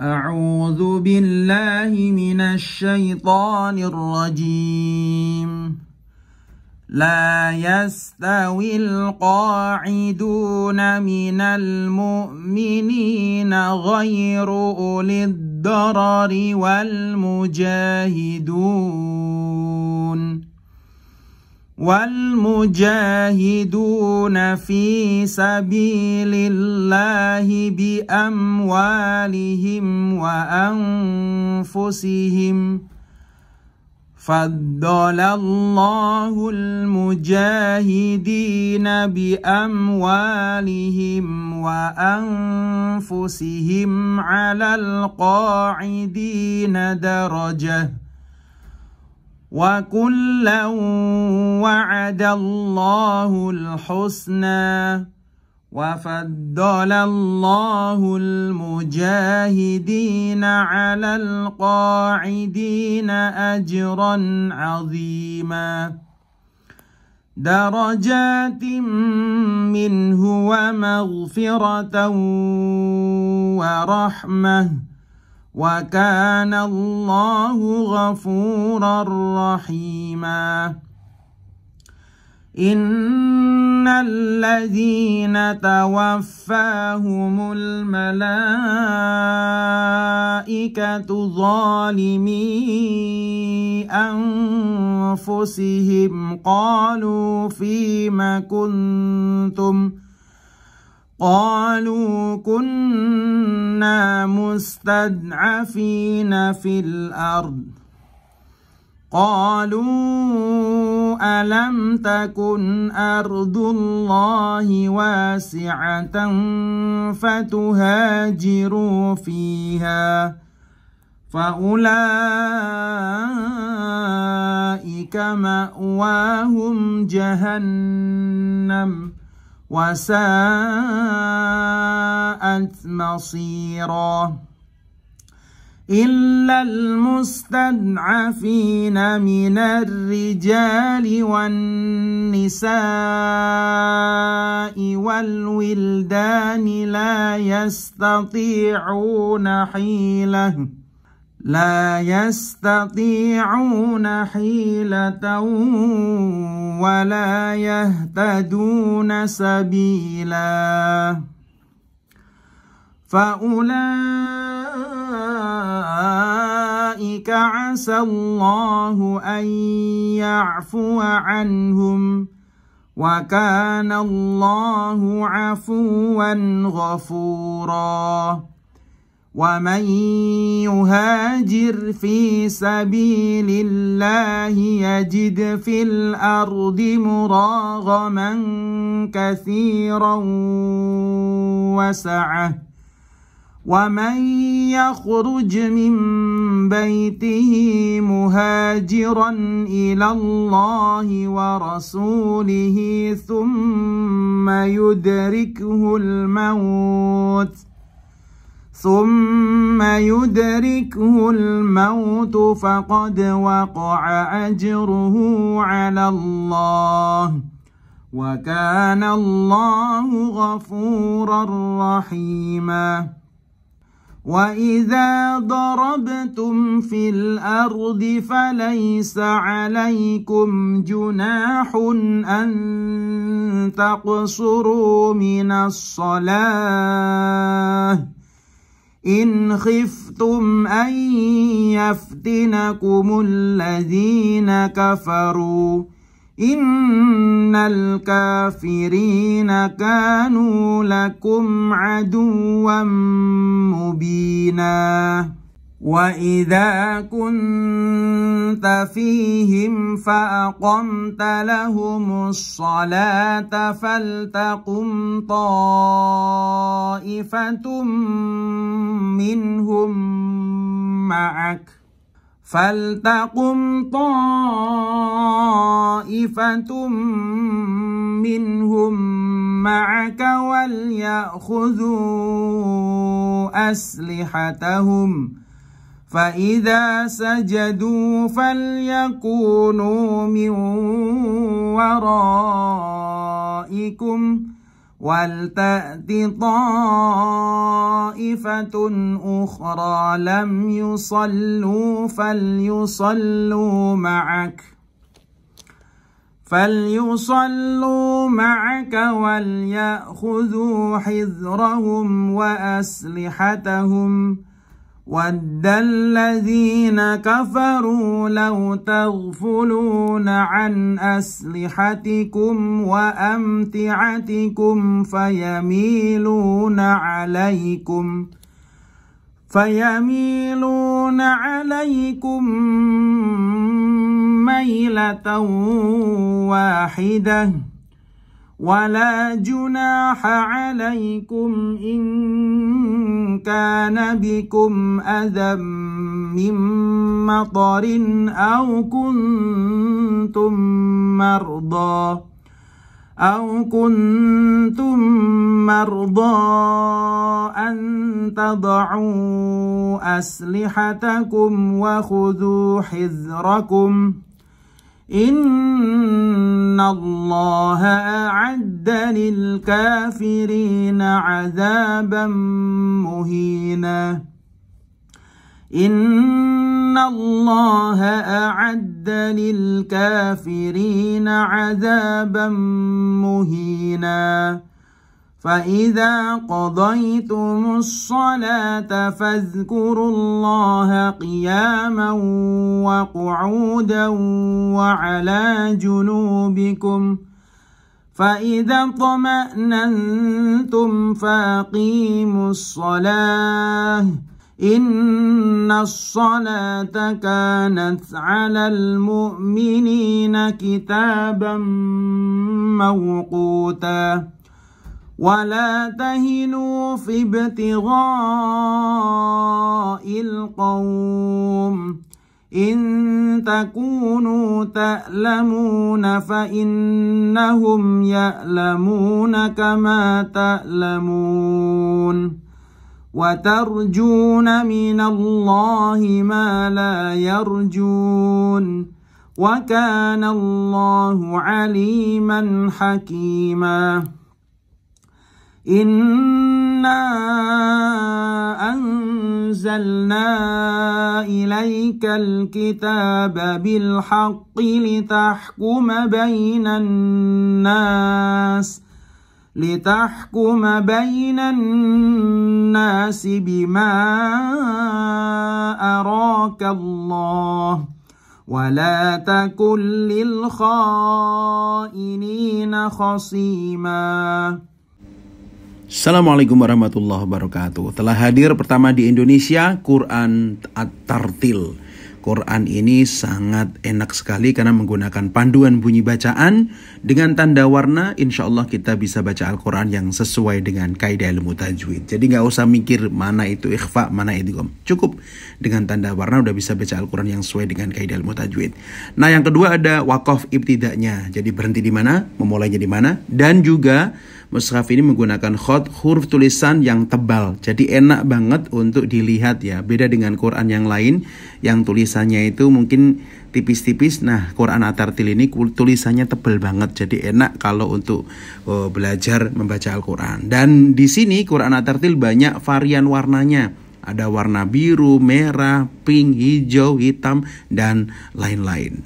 أعوذ بالله من الشيطان الرجيم لا يستوي القاعدون من المؤمنين غير أولي الضرر والمجاهدون والمجاهدون في سبيل الله بأموالهم وأنفسهم فضل الله المجاهدين بأموالهم وأنفسهم على القاعدين درجةً وكلا وعد الله الحسنى وفضل الله المجاهدين على القاعدين اجرا عظيما درجات منه ومغفره ورحمه وكان الله غفورا رحيما إن الذين توفاهم الملائكة ظالمي أنفسهم قالوا فيم كنتم ؟ قالوا كنا مستضعفين في الأرض قالوا ألم تكن أرض الله واسعة فتهاجروا فيها فأولئك مأواهم جهنم وساءت مصيرا إلا المستضعفين من الرجال والنساء والولدان لا يستطيعون حيلة لا يستطيعون حيلة ولا يهتدون سبيلا فأولئك عسى الله أن يعفو عنهم وكان الله عفوا غفوراً ومن يهاجر في سبيل الله يجد في الارض مراغما كثيرا وسعه ومن يخرج من بيته مهاجرا الى الله ورسوله ثم يدركه الموت ثم يدركه الموت فقد وقع أجره على الله وكان الله غفورا رحيما وإذا ضربتم في الأرض فليس عليكم جناح أن تقصروا من الصلاة إن خفتم أن يفتنكم الذين كفروا إن الكافرين كانوا لكم عدوا مبيناً وإذا كنت فيهم فأقمت لهم الصلاة فلتقم طائفة منهم معك فلتقم طائفة منهم معك وليأخذوا أسلحتهم فإذا سجدوا فليكونوا من ورائكم ولتأت طائفة أخرى لم يصلوا فليصلوا معك فليصلوا معك وليأخذوا حذرهم وأسلحتهم ۖ ود الذين كفروا لو تغفلون عن أسلحتكم وأمتعتكم فيميلون عليكم فيميلون عليكم ميلة واحدة ولا جناح عليكم إن كان بكم أذى من مطر أو كنتم مرضى أو كنتم مرضى أن تضعوا أسلحتكم وخذوا حذركم إن الله أعد للكافرين عذابا مهينا إن الله أعد للكافرين عذابا مهينا فإذا قضيتم الصلاة فاذكروا الله قياما وقعودا وعلى جنوبكم فإذا طمأننتم فأقيموا الصلاة إن الصلاة كانت على المؤمنين كتابا موقوتا ولا تهنوا في ابتغاء القوم إن تكونوا تألمون فإنهم يألمون كما تألمون وترجون من الله ما لا يرجون وكان الله عليما حكيما إنا أنزلنا إليك الكتاب بالحق لتحكم بين الناس لتحكم بين الناس بما أراك الله ولا تكن للخائنين خصيماً Assalamualaikum warahmatullahi wabarakatuh. Telah hadir pertama di Indonesia Quran At-Tartil. Quran ini sangat enak sekali karena menggunakan panduan bunyi bacaan dengan tanda warna. Insya Allah kita bisa baca Al-Quran yang sesuai dengan kaidah ilmu tajwid. Jadi nggak usah mikir mana itu ikhfa, mana itu gom. Cukup dengan tanda warna udah bisa baca Al-Quran yang sesuai dengan kaidah ilmu tajwid. Nah yang kedua ada wakaf ibtidaknya. Jadi berhenti di mana, memulainya di mana, dan juga mushaf ini menggunakan khot huruf tulisan yang tebal. Jadi enak banget untuk dilihat ya. Beda dengan Quran yang lain yang tulisannya itu mungkin tipis-tipis. Nah, Quran Atartil ini tulisannya tebal banget. Jadi enak kalau untuk oh, belajar membaca Al-Qur'an. Dan di sini Quran Atartil banyak varian warnanya ada warna biru, merah, pink, hijau, hitam, dan lain-lain.